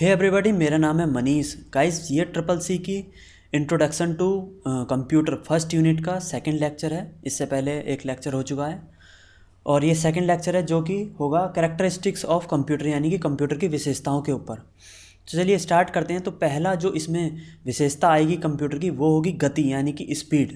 हे hey everybody मेरा नाम है मनीष गाइस ये ट्रिपल सी की introduction to computer first unit का सेकंड लेक्चर है इससे पहले एक लेक्चर हो चुका है और ये सेकंड लेक्चर है जो कि होगा कैरेक्टरिस्टिक्स ऑफ कंप्यूटर यानी कि कंप्यूटर की विशेषताओं के ऊपर तो चलिए स्टार्ट करते हैं तो पहला जो इसमें विशेषता आएगी कंप्यूटर की वो होगी गति यानी कि स्पीड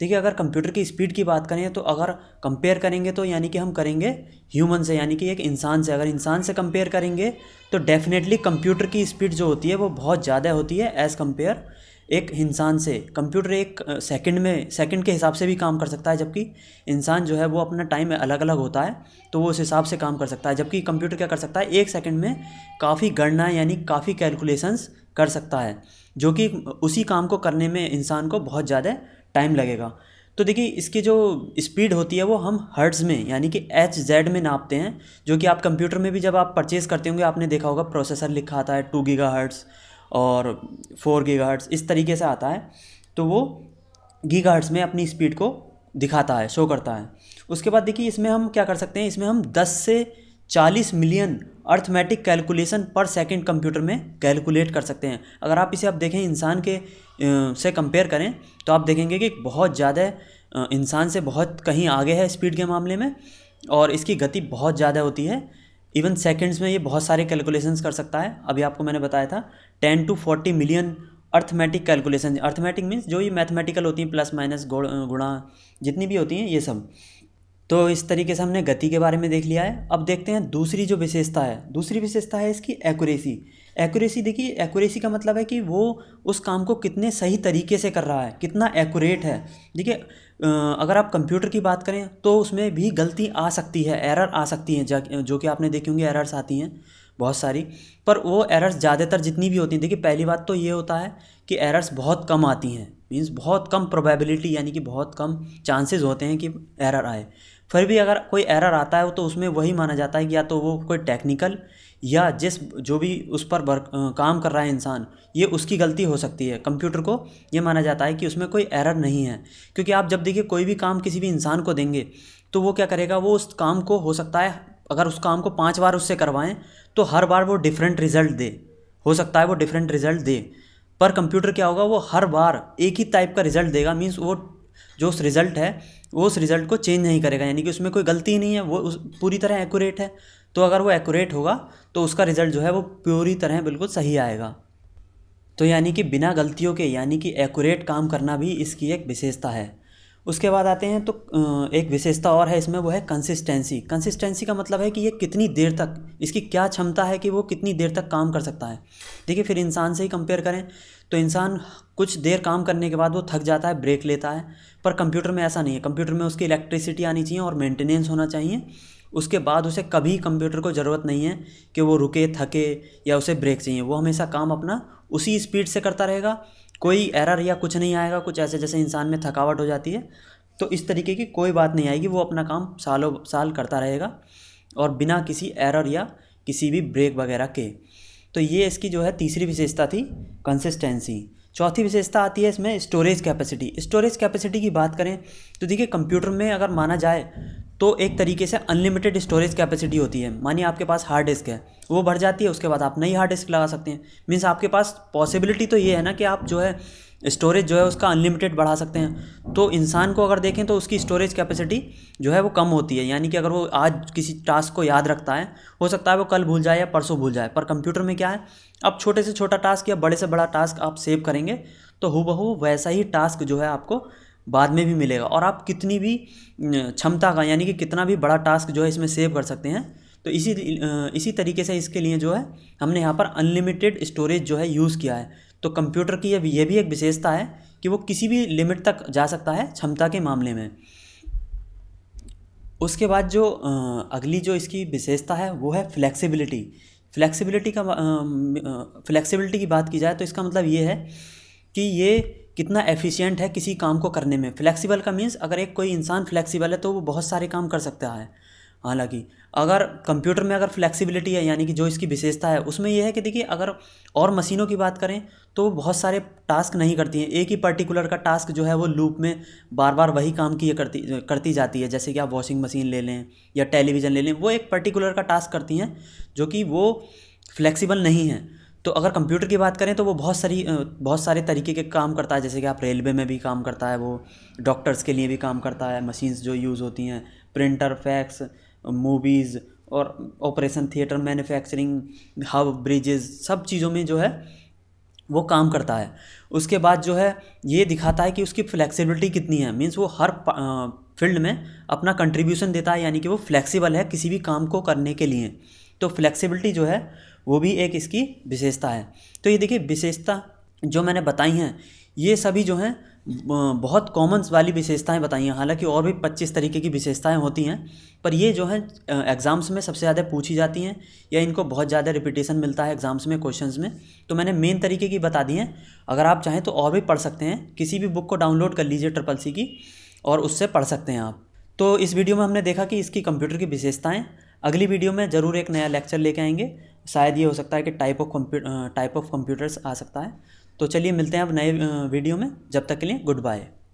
देखिए अगर कंप्यूटर की स्पीड की बात करें तो अगर कंपेयर करेंगे तो यानी कि हम करेंगे ह्यूमन से यानी कि एक इंसान से अगर इंसान से कंपेयर करेंगे तो डेफिनेटली कंप्यूटर की स्पीड जो होती है वो बहुत ज़्यादा होती है एज़ कम्पेयर एक इंसान से कंप्यूटर एक सेकंड में सेकंड के हिसाब से भी काम कर सकता है जबकि इंसान जो है वो अपना टाइम अलग अलग होता है तो वो उस हिसाब से काम कर सकता है जबकि कंप्यूटर क्या कर सकता है एक सेकंड में काफ़ी गणना यानी काफ़ी कैलकुलेशंस कर सकता है जो कि उसी काम को करने में इंसान को बहुत ज़्यादा टाइम लगेगा तो देखिए इसकी जो स्पीड होती है वो हम हर्ड्स में यानी कि एच जेड में नापते हैं जो कि आप कंप्यूटर में भी जब आप परचेज़ करते होंगे आपने देखा होगा प्रोसेसर लिखा आता है टू गीगा हर्ड्स और फोर गीगा इस तरीके से आता है तो वो गीगा में अपनी स्पीड को दिखाता है शो करता है उसके बाद देखिए इसमें हम क्या कर सकते हैं इसमें हम 10 से 40 million arithmetic calculation per second computer में कैलकुलेट कर सकते हैं अगर आप इसे आप देखें इंसान के से कंपेयर करें तो आप देखेंगे कि बहुत ज़्यादा इंसान से बहुत कहीं आगे है स्पीड के मामले में और इसकी गति बहुत ज़्यादा होती है इवन सेकेंड्स में ये बहुत सारे कैलकुलेशंस कर सकता है अभी आपको मैंने बताया था ten to forty million arithmetic calculation arithmetic means जो ये मैथमेटिकल होती हैं प्लस माइनस गुणा जितनी भी होती हैं ये सब तो इस तरीके से हमने गति के बारे में देख लिया है अब देखते हैं दूसरी जो विशेषता है दूसरी विशेषता है इसकी एक्यूरेसी एक्यूरेसी देखिए एक्यूरेसी का मतलब है कि वो उस काम को कितने सही तरीके से कर रहा है कितना एक्यूरेट है देखिए अगर आप कंप्यूटर की बात करें तो उसमें भी गलती आ सकती है एरर आ सकती हैं जो कि आपने देखी होंगी एरर्स आती हैं बहुत सारी पर वो एरर्स ज़्यादातर जितनी भी होती हैं देखिए पहली बात तो ये होता है कि एरर्स बहुत कम आती हैं मीन्स बहुत कम प्रोबेबिलिटी यानी कि बहुत कम चांसेस होते हैं कि एरर आए फिर भी अगर कोई एरर आता है तो उसमें वही माना जाता है कि या तो वो कोई टेक्निकल या जिस जो भी उस पर वर्क काम कर रहा है इंसान ये उसकी गलती हो सकती है कंप्यूटर को ये माना जाता है कि उसमें कोई एरर नहीं है क्योंकि आप जब देखिए कोई भी काम किसी भी इंसान को देंगे तो वो क्या करेगा वो उस काम को हो सकता है अगर उस काम को पाँच बार उससे करवाएं तो हर बार वो डिफरेंट रिजल्ट दे हो सकता है वो डिफरेंट रिजल्ट दे पर कंप्यूटर क्या होगा वो हर बार एक ही टाइप का रिजल्ट देगा मीन्स वो जो उस रिज़ल्ट है वो उस रिज़ल्ट को चेंज नहीं करेगा यानी कि उसमें कोई गलती ही नहीं है वो उस पूरी तरह एक्यूरेट है तो अगर वो एक्यूरेट होगा तो उसका रिज़ल्ट जो है वो पूरी तरह बिल्कुल सही आएगा तो यानी कि बिना गलतियों के यानी कि एक्यूरेट काम करना भी इसकी एक विशेषता है उसके बाद आते हैं तो एक विशेषता और है इसमें वो है कंसिस्टेंसी कंसिस्टेंसी का मतलब है कि ये कितनी देर तक इसकी क्या क्षमता है कि वो कितनी देर तक काम कर सकता है देखिए फिर इंसान से ही कंपेयर करें तो इंसान कुछ देर काम करने के बाद वो थक जाता है ब्रेक लेता है पर कंप्यूटर में ऐसा नहीं है कंप्यूटर में उसकी इलेक्ट्रिसिटी आनी चाहिए और मेंटेनेंस होना चाहिए उसके बाद उसे कभी कंप्यूटर को ज़रूरत नहीं है कि वो रुके थके या उसे ब्रेक चाहिए वो हमेशा काम अपना उसी स्पीड से करता रहेगा कोई एरर या कुछ नहीं आएगा कुछ ऐसे जैसे इंसान में थकावट हो जाती है तो इस तरीके की कोई बात नहीं आएगी वो अपना काम सालों साल करता रहेगा और बिना किसी एरर या किसी भी ब्रेक वगैरह के तो ये इसकी जो है तीसरी विशेषता थी कंसिस्टेंसी चौथी विशेषता आती है इसमें स्टोरेज कैपेसिटी स्टोरेज कैपेसिटी की बात करें तो देखिए कंप्यूटर में अगर माना जाए तो एक तरीके से अनलिमिटेड स्टोरेज कैपेसिटी होती है मानिए आपके पास हार्ड डिस्क है वो भर जाती है उसके बाद आप नई हार्ड डिस्क लगा सकते हैं मीन्स आपके पास पॉसिबिलिटी तो ये है ना कि आप जो है स्टोरेज जो है उसका अनलिमिटेड बढ़ा सकते हैं तो इंसान को अगर देखें तो उसकी स्टोरेज कैपेसिटी जो है वो कम होती है यानी कि अगर वो आज किसी टास्क को याद रखता है हो सकता है वो कल भूल जाए या परसों भूल जाए पर कंप्यूटर में क्या है अब छोटे से छोटा टास्क या बड़े से बड़ा टास्क आप सेव करेंगे तो हु वैसा ही टास्क जो है आपको बाद में भी मिलेगा और आप कितनी भी क्षमता का यानी कि कितना भी बड़ा टास्क जो है इसमें सेव कर सकते हैं तो इसी इसी तरीके से इसके लिए जो है हमने यहाँ पर अनलिमिटेड स्टोरेज जो है यूज़ किया है तो कंप्यूटर की ये भी एक विशेषता है कि वो किसी भी लिमिट तक जा सकता है क्षमता के मामले में उसके बाद जो अगली जो इसकी विशेषता है वो है फ़्लैक्सीबिलिटी फ्लैक्सीबिलिटी का फ्लैक्सीबिलिटी की बात की जाए तो इसका मतलब ये है कि ये कितना एफिशिएंट है किसी काम को करने में फ्लेक्सिबल का मीन्स अगर एक कोई इंसान फ्लेक्सिबल है तो वो बहुत सारे काम कर सकता है हालांकि अगर कंप्यूटर में अगर फ्लेक्सिबिलिटी है यानी कि जो इसकी विशेषता है उसमें यह है कि देखिए अगर और मशीनों की बात करें तो बहुत सारे टास्क नहीं करती हैं एक ही पर्टिकुलर का टास्क जो है वो लूप में बार बार वही काम किए करती करती जाती है जैसे कि आप वॉशिंग मशीन ले लें या टेलीविज़न ले लें वो एक पर्टिकुलर का टास्क करती हैं जो कि वो फ्लेक्सिबल नहीं है तो अगर कंप्यूटर की बात करें तो वो बहुत सारी बहुत सारे तरीके के काम करता है जैसे कि आप रेलवे में भी काम करता है वो डॉक्टर्स के लिए भी काम करता है मशीन्स जो यूज़ होती हैं प्रिंटर फैक्स मूवीज़ और operation theatre manufacturing hub bridges सब चीज़ों में जो है वो काम करता है उसके बाद जो है ये दिखाता है कि उसकी फ्लेक्सिबिलिटी कितनी है मीन्स वो हर फील्ड में अपना कंट्रीब्यूशन देता है यानी कि वो फ्लेक्सिबल है किसी भी काम को करने के लिए तो फ्लेक्सिबिलिटी जो है वो भी एक इसकी विशेषता है तो ये देखिए विशेषता जो मैंने बताई हैं ये सभी जो हैं बहुत कॉमन्स वाली विशेषताएं बताई हैं हालांकि और भी 25 तरीके की विशेषताएं होती हैं पर ये जो है एग्ज़ाम्स में सबसे ज़्यादा पूछी जाती हैं या इनको बहुत ज़्यादा रिपीटेशन मिलता है एग्ज़ाम्स में क्वेश्चंस में तो मैंने मेन तरीके की बता दी हैं अगर आप चाहें तो और भी पढ़ सकते हैं किसी भी बुक को डाउनलोड कर लीजिए ट्रिपल सी की और उससे पढ़ सकते हैं आप तो इस वीडियो में हमने देखा कि इसकी कंप्यूटर की विशेषताएँ अगली वीडियो में ज़रूर एक नया लेक्चर लेके आएंगे शायद ये हो सकता है कि type of type of computers आ सकता है तो चलिए मिलते हैं अब नए वीडियो में जब तक के लिए गुड बाय